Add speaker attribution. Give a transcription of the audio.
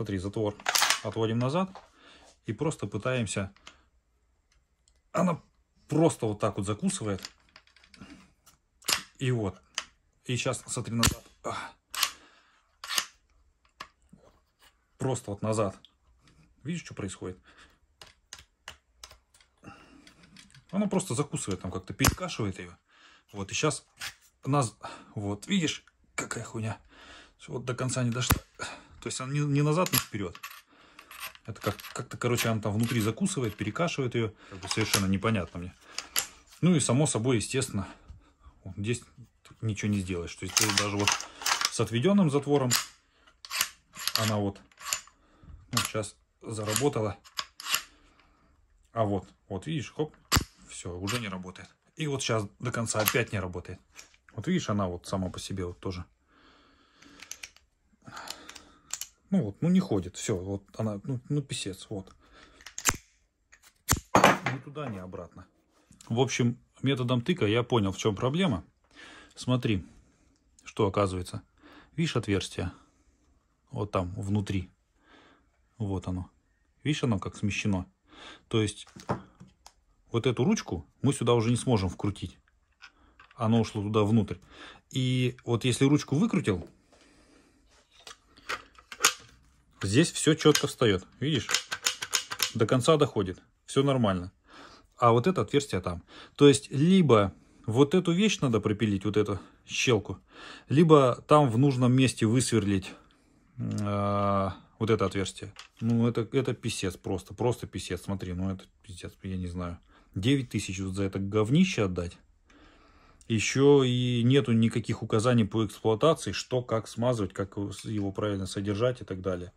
Speaker 1: Смотри, затвор отводим назад и просто пытаемся... Она просто вот так вот закусывает. И вот. И сейчас, смотри, назад. Просто вот назад. Видишь, что происходит? Она просто закусывает, там как-то перекашивает ее. Вот, и сейчас нас... Вот, видишь, какая хуйня. Вот до конца не дошла. То есть она не не назад, не вперед. Это как-то, как, как короче, она там внутри закусывает, перекашивает ее. Как бы совершенно непонятно мне. Ну и само собой, естественно, здесь ничего не сделаешь. То есть э, даже вот с отведенным затвором она вот ну, сейчас заработала. А вот, вот видишь, хоп, все, уже не работает. И вот сейчас до конца опять не работает. Вот видишь, она вот сама по себе вот тоже Ну вот, ну не ходит, все, вот она, ну, ну писец, вот. Ни туда, ни обратно. В общем, методом тыка я понял, в чем проблема. Смотри, что оказывается. Видишь отверстие? Вот там, внутри. Вот оно. Видишь, оно как смещено? То есть, вот эту ручку мы сюда уже не сможем вкрутить. Оно ушло туда внутрь. И вот если ручку выкрутил, Здесь все четко встает, видишь? До конца доходит, все нормально. А вот это отверстие там. То есть, либо вот эту вещь надо пропилить, вот эту щелку, либо там в нужном месте высверлить э, вот это отверстие. Ну, это, это писец просто, просто писец. Смотри, ну это писец, я не знаю. 9 тысяч вот за это говнище отдать еще и нету никаких указаний по эксплуатации, что, как смазывать, как его правильно содержать и так далее.